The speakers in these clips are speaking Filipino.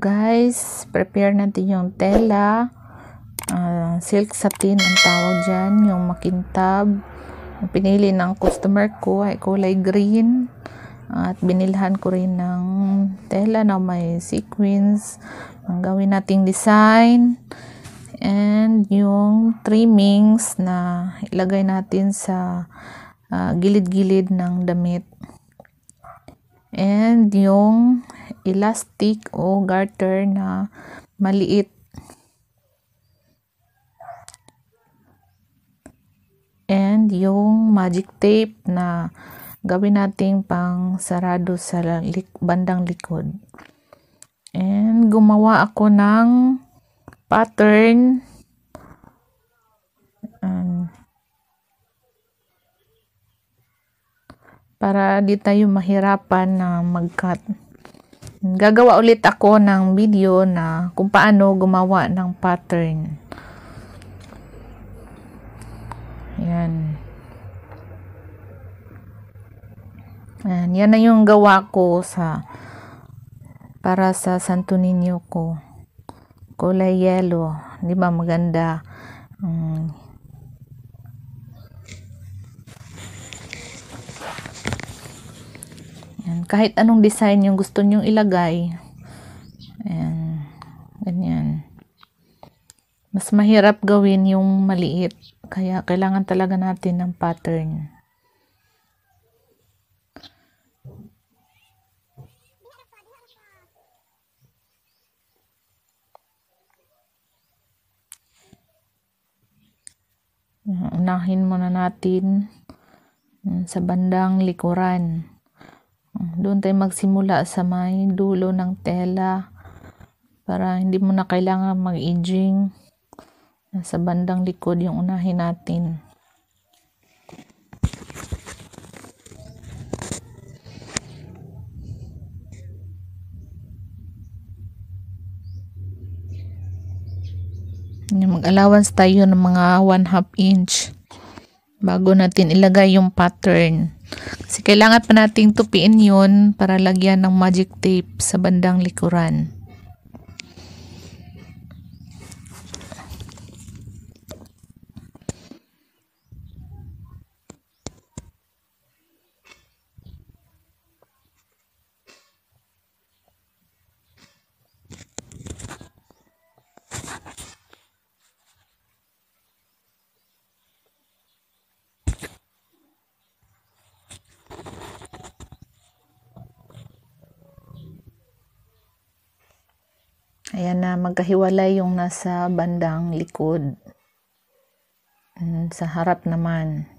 guys, prepare natin yung tela. Uh, silk satin ang tawag dyan. Yung makintab. Pinili ng customer ko ay kulay green. At binilhan ko rin ng tela na may sequins. Ang gawin nating design. And yung trimmings na ilagay natin sa ah, gilid-gilid uh, gilid -gilid ng damit. And yung elastic o garter na maliit. And yung magic tape na gawin natin pang sarado sa lik bandang likod. And gumawa ako ng pattern um, para di tayo mahirapan na mag-cut gagawa ulit ako ng video na kung paano gumawa ng pattern. Ayan. Ayan, yan na yung gawa ko sa para sa Santo Niño ko. Kulay yellow. Di ba maganda? Um, Ayan. Kahit anong design yung gusto nyong ilagay. Ayan. Ganyan. Mas mahirap gawin yung maliit. Kaya kailangan talaga natin ng pattern. Unahin muna natin sa bandang likuran. Doon tayo magsimula sa may dulo ng tela para hindi mo na kailangan mag-edging. sa bandang likod yung unahin natin. mag-allowance tayo ng mga 1 half inch bago natin ilagay yung pattern kasi kailangan pa nating tupiin yun para lagyan ng magic tape sa bandang likuran. Ayan na, magkahiwalay yung nasa bandang likod. And hmm, sa harap naman.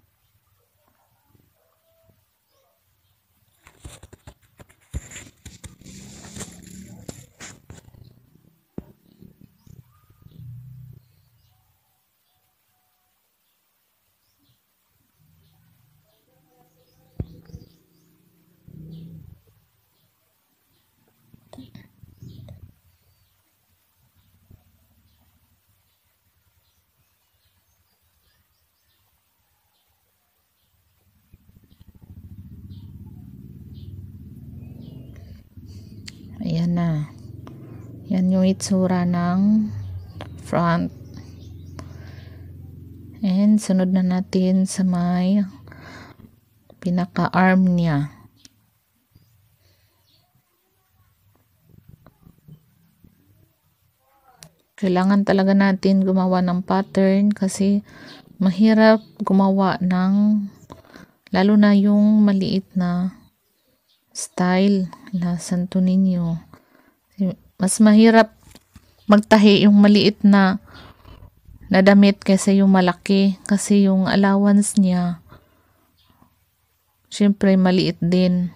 yan yung itsura ng front and sunod na natin sa may pinaka arm niya kailangan talaga natin gumawa ng pattern kasi mahirap gumawa ng lalo na yung maliit na style na santo ninyo mas mahirap magtahi yung maliit na na damit kaysa yung malaki kasi yung allowance niya syempre maliit din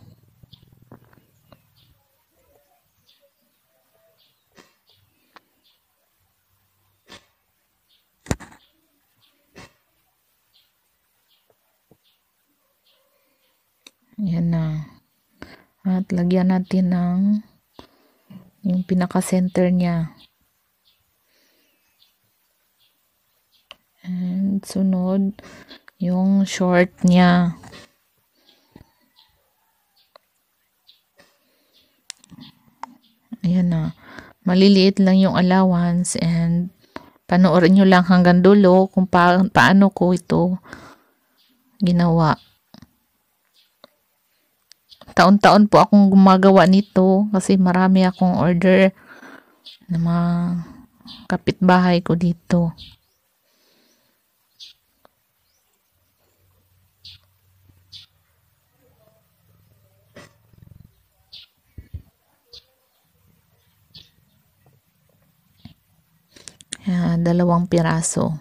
Yan na. At lagyan natin ng yung pinaka-center niya. And sunod, yung short niya. Ayan na. Maliliit lang yung allowance and panoorin nyo lang hanggang dulo kung pa paano ko ito ginawa taon-taon po akong gumagawa nito kasi marami akong order ng mga kapitbahay ko dito. Ayan, dalawang piraso.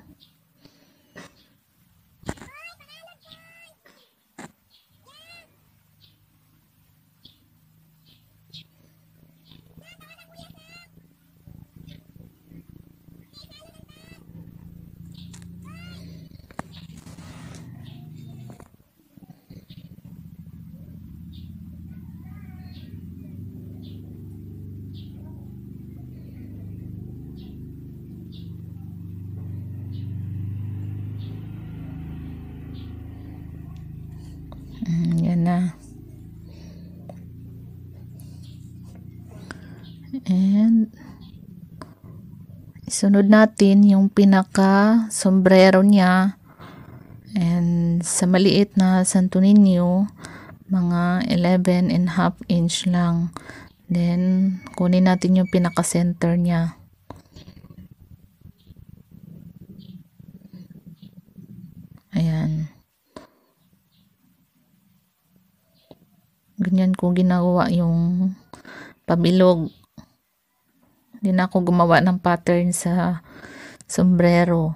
Isunod natin yung pinaka sombrero niya. And sa maliit na Santo Niño, mga 11 and half inch lang. Then, kunin natin yung pinaka-center niya. Ayan. Ganyan ko ginagawa yung pabilog. Hindi na ako gumawa ng pattern sa sombrero.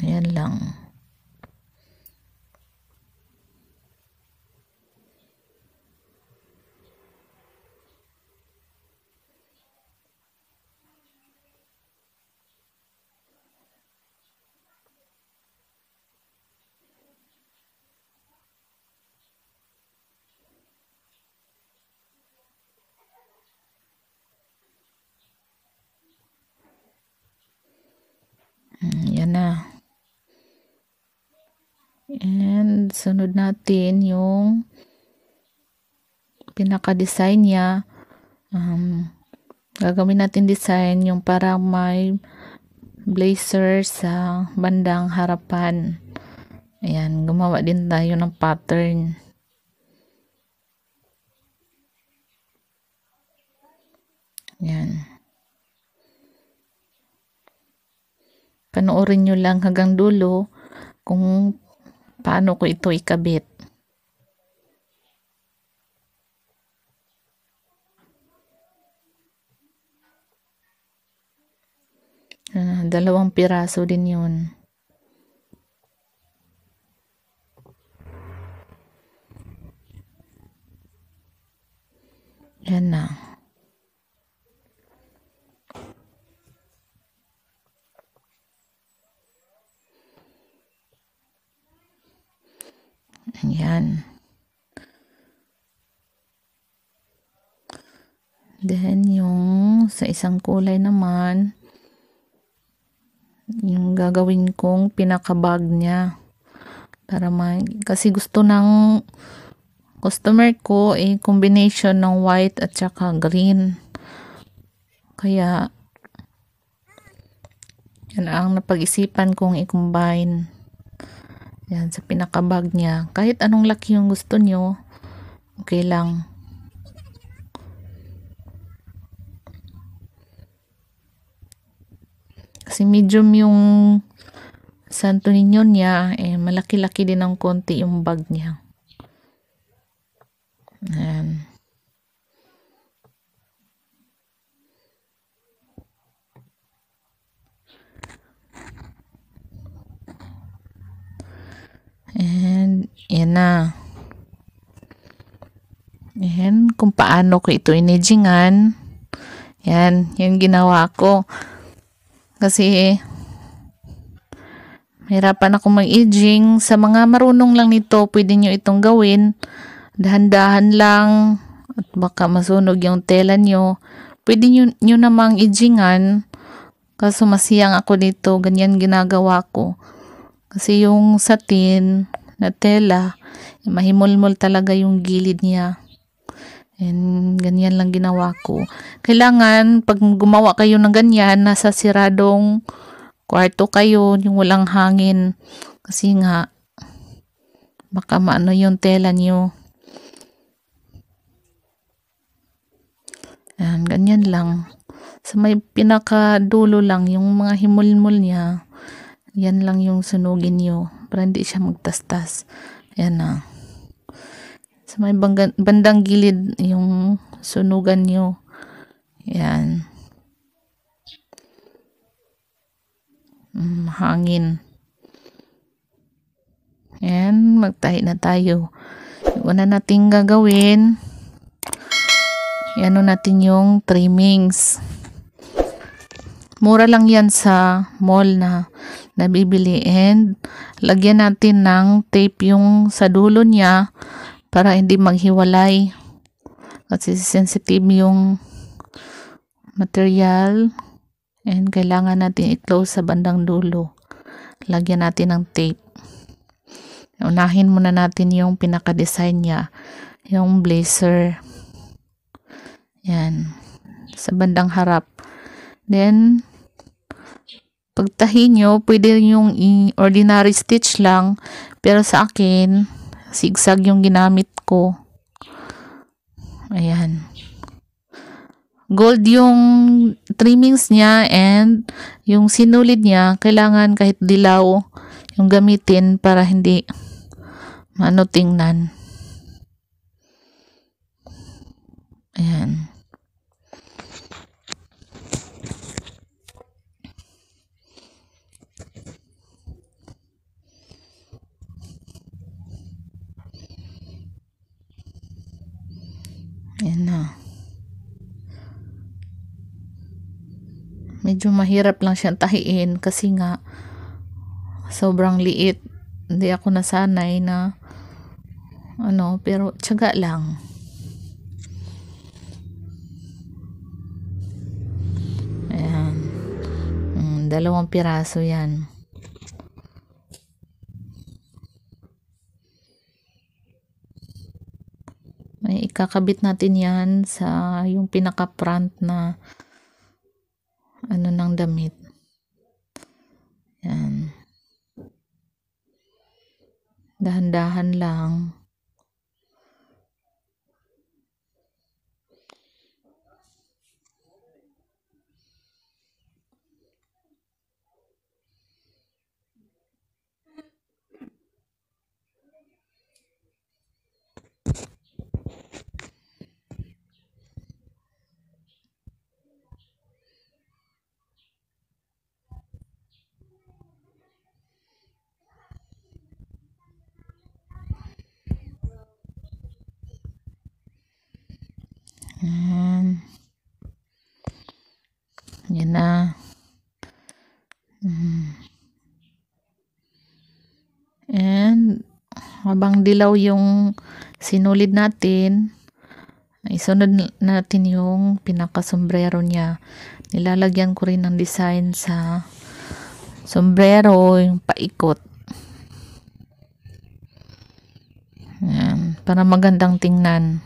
Ayan lang. Ayan na. And, sunod natin yung pinaka-design niya. Um, gagawin natin design yung para may blazer sa bandang harapan. Ayan, gumawa din tayo ng pattern. Ayan. Panoorin nyo lang hanggang dulo kung paano ko ito ikabit. Uh, dalawang piraso din yun. Yan na. Ayan. Then, yung sa isang kulay naman, yung gagawin kong pinakabag niya. Para ma kasi gusto ng customer ko ay eh, combination ng white at saka green. Kaya, yan ang napag-isipan kong i-combine. Yan, sa pinakabag niya. Kahit anong laki yung gusto nyo, okay lang. Kasi medium yung santo ninyo niya, eh, malaki-laki din ng konti yung bag niya. Ayan. And, yan na. Yan, kung paano ko ito inijingan. Yan, yan ginawa ko. Kasi, mahirapan ako mag-aging. Sa mga marunong lang nito, pwede nyo itong gawin. Dahan-dahan lang. At baka masunog yung tela nyo. Pwede nyo, nyo namang ijingan. Kaso masiyang ako dito. Ganyan ginagawa ko. Kasi yung satin na tela, mahimulmol talaga yung gilid niya. And ganyan lang ginawa ko. Kailangan pag gumawa kayo ng ganyan, nasa siradong kwarto kayo, yung walang hangin. Kasi nga, baka maano yung tela niyo. Ayan, ganyan lang. Sa may pinakadulo lang, yung mga himulmul niya, yan lang yung sunugin nyo para hindi siya magtastas. Yan na. Sa may bandang gilid yung sunugan nyo. Yan. Mm, hangin. Yan, magtahi na tayo. Una nating gagawin, ano natin yung trimmings. Mura lang yan sa mall na na bibili and lagyan natin ng tape yung sa dulo niya para hindi maghiwalay kasi sensitive yung material and kailangan natin i-close sa bandang dulo lagyan natin ng tape unahin muna natin yung pinaka-design niya yung blazer yan sa bandang harap then Pagtahi nyo, pwede yung ordinary stitch lang. Pero sa akin, zigzag yung ginamit ko. Ayan. Gold yung trimmings niya and yung sinulid niya, kailangan kahit dilaw yung gamitin para hindi ano tingnan. Ayan. Yan na. Medyo mahirap lang siyang tahiin kasi nga sobrang liit. Hindi ako nasanay na ano, pero tiyaga lang. Ayan. Mm, dalawang piraso yan. ay ikakabit natin yan sa yung pinaka front na ano ng damit yan dahan-dahan lang habang dilaw yung sinulid natin isunod natin yung pinakasombrero niya nilalagyan ko rin ng design sa sombrero yung paikot Ayan, para magandang tingnan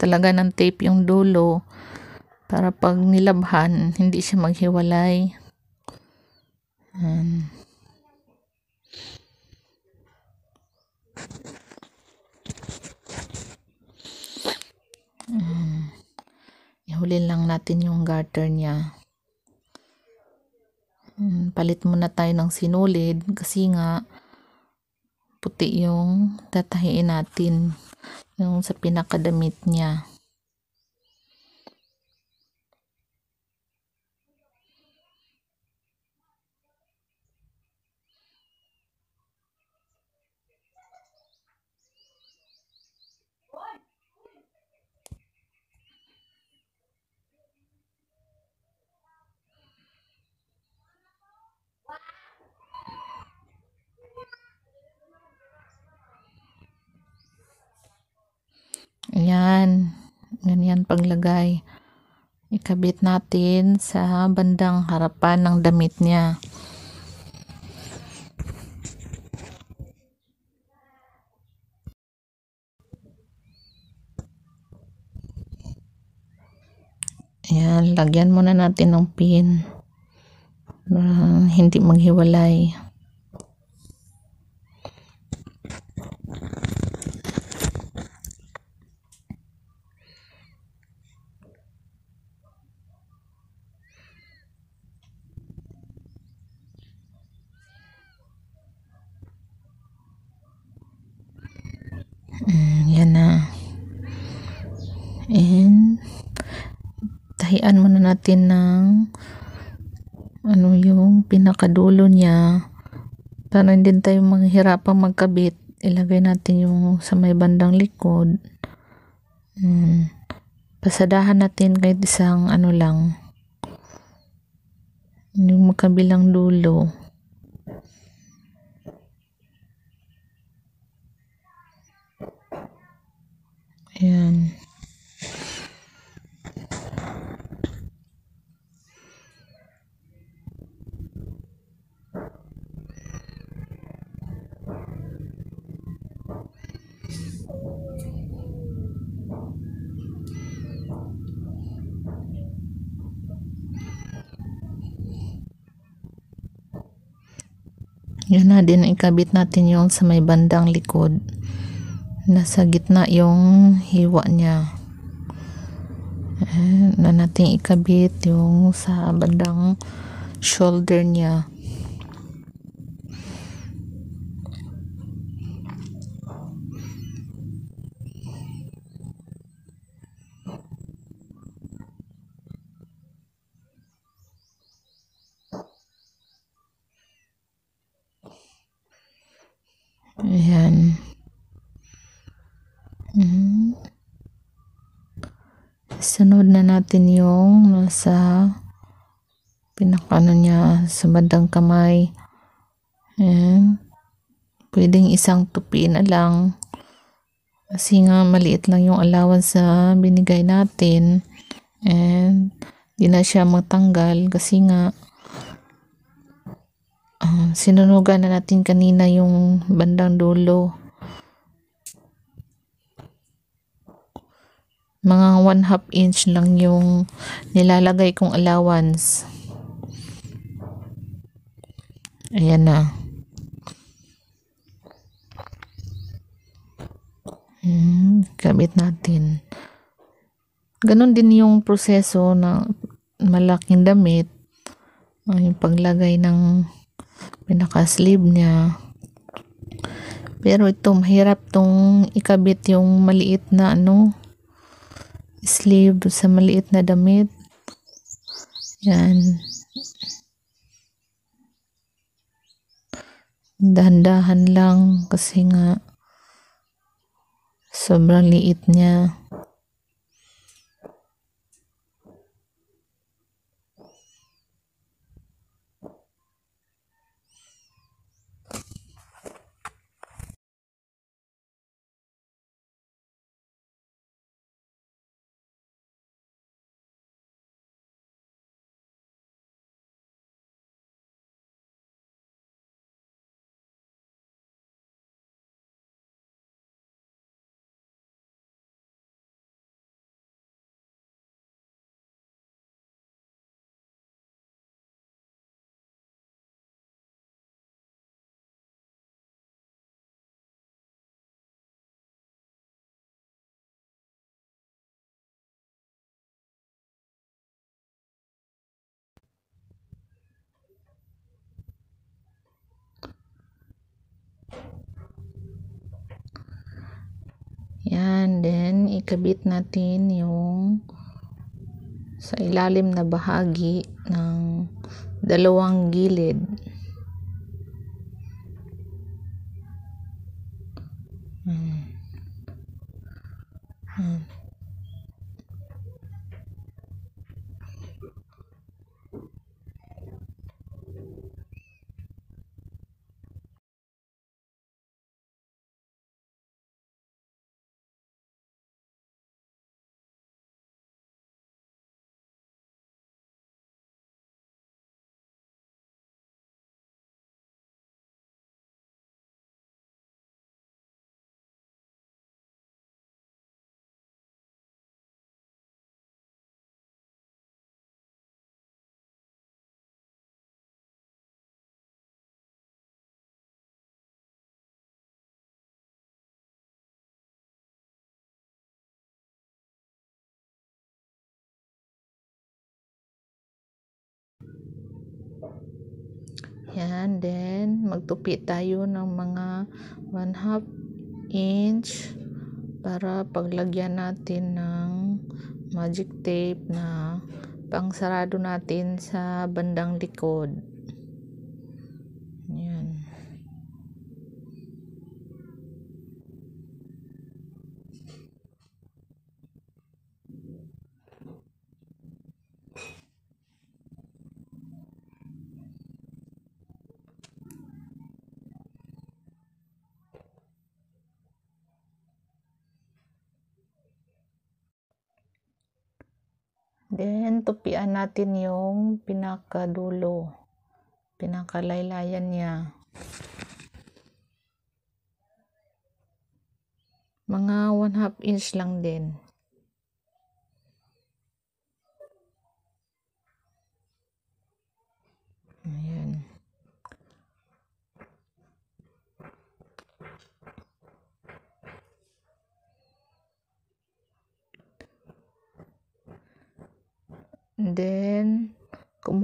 talaga ng tape yung dulo para pag nilabhan, hindi siya maghiwalay. Ayan. Mm. lang natin yung garter niya. palit muna tayo ng sinulid kasi nga puti yung tatahiin natin yung sa pinakadamit niya ikabit natin sa bandang harapan ng damit niya. Ayan, lagyan muna natin ng pin. Uh, hindi maghiwalay. natin ng ano yung pinakadulo niya para hindi tayo manghirapang magkabit ilagay natin yung sa may bandang likod hmm. pasadahan natin kahit isang ano lang yung magkabilang dulo yun na din ikabit natin yung sa may bandang likod nasa gitna yung hiwa niya na natin ikabit yung sa bandang shoulder niya Ayan. Mm. Sunod na natin yung nasa pinakano niya sa bandang kamay. Ayan. Pwedeng isang tupi na lang. Kasi nga maliit lang yung allowance na binigay natin. And di na siya matanggal kasi nga uh, sinunugan na natin kanina yung bandang dulo mga 1 half inch lang yung nilalagay kong allowance ayan na hmm, gamit natin ganun din yung proseso ng malaking damit yung paglagay ng pinaka niya. Pero ito, mahirap tong ikabit yung maliit na ano, sleeve sa maliit na damit. Yan. Dahan-dahan lang kasi nga sobrang liit niya. Yan, then ikabit natin yung sa ilalim na bahagi ng dalawang gilid. Yan, then magtupi tayo ng mga 1 half inch para paglagyan natin ng magic tape na pangsarado natin sa bandang likod. Then, tupian natin yung pinakadulo. Pinakalaylayan niya. Mga 1 half inch lang din.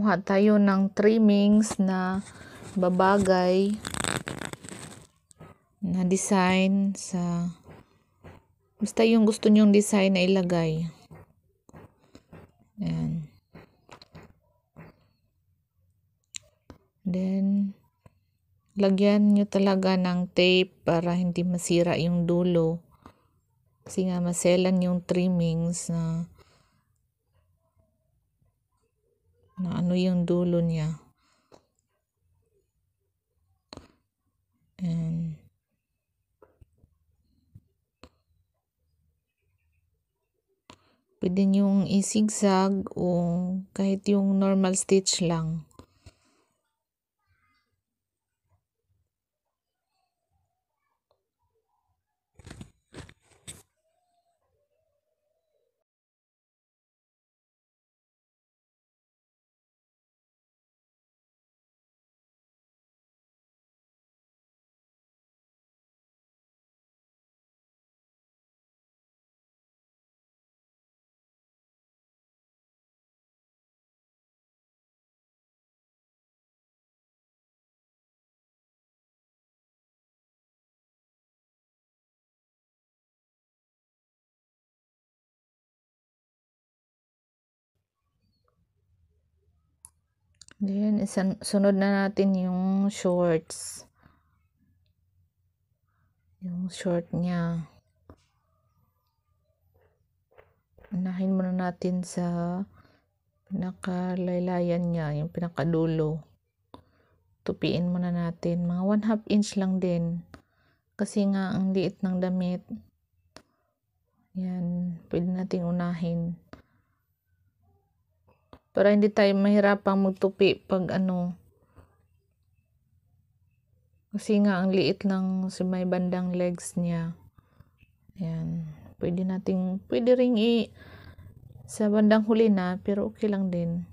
kumuha tayo ng trimmings na babagay na design sa basta yung gusto nyong design na ilagay ayan then lagyan nyo talaga ng tape para hindi masira yung dulo kasi nga maselan yung trimmings na na ano yung dulo niya. And pwede yung i-zigzag o kahit yung normal stitch lang. Then, isan, sunod na natin yung shorts. Yung short niya. Unahin muna natin sa pinakalaylayan niya, yung pinakadulo. Tupiin muna natin. Mga 1 half inch lang din. Kasi nga, ang liit ng damit. Yan, pwede nating unahin para hindi tayo mahirapang magtupi pag ano kasi nga ang liit lang si may bandang legs niya yan pwede nating pwede ring i sa bandang huli na pero okay lang din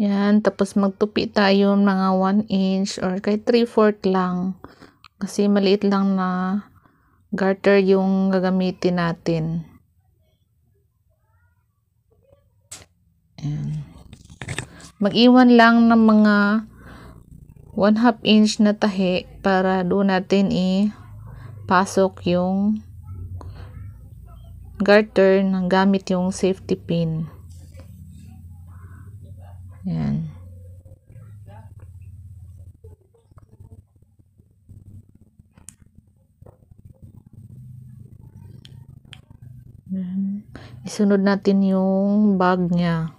Yan, tapos magtupi tayo mga 1 inch or kahit 3/4 lang. Kasi maliit lang na garter yung gagamitin natin. Ayan. Mag-iwan lang ng mga 1 half inch na tahi para doon natin ipasok yung garter ng gamit yung safety pin. Ayan. Isunod natin yung bag niya.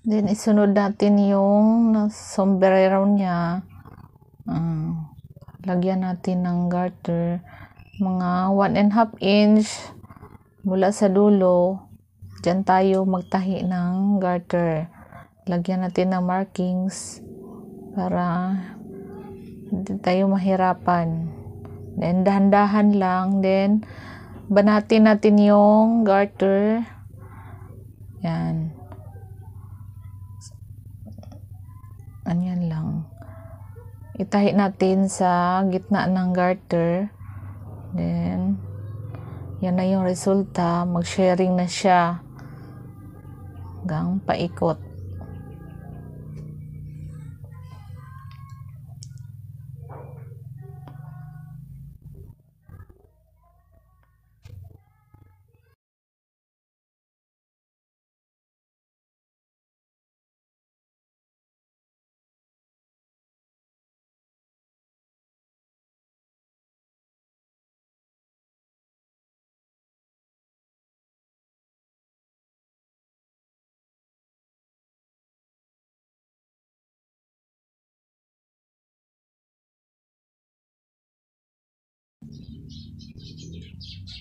Then, isunod natin yung sombrero niya. Uh, lagyan natin ng garter. Mga 1 and half inch mula sa dulo. Diyan tayo magtahi ng garter. Lagyan natin ng markings para hindi tayo mahirapan. Then, dahan-dahan lang. Then, banatin natin yung garter. Yan. itahi natin sa gitna ng garter then yan na yung resulta mag sharing na siya hanggang paikot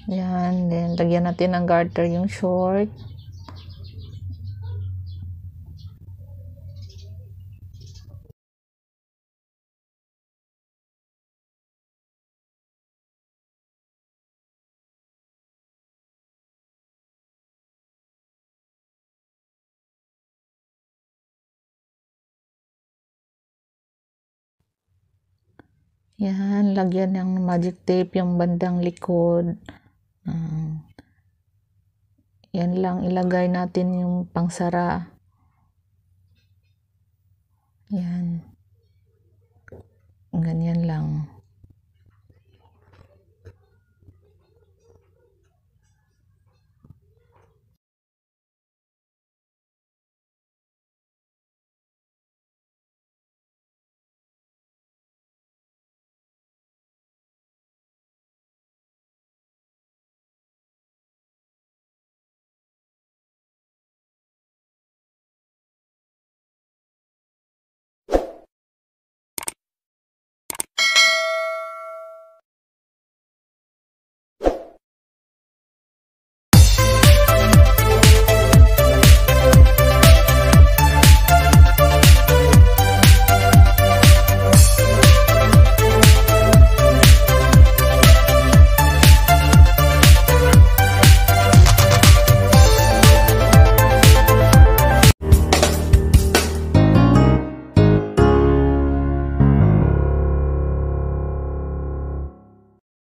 Yan, then lagyan natin ng garter yung short. Yan, lagyan ng magic tape yung bandang likod. Um, yan lang, ilagay natin yung pangsara. Yan. Ganyan lang.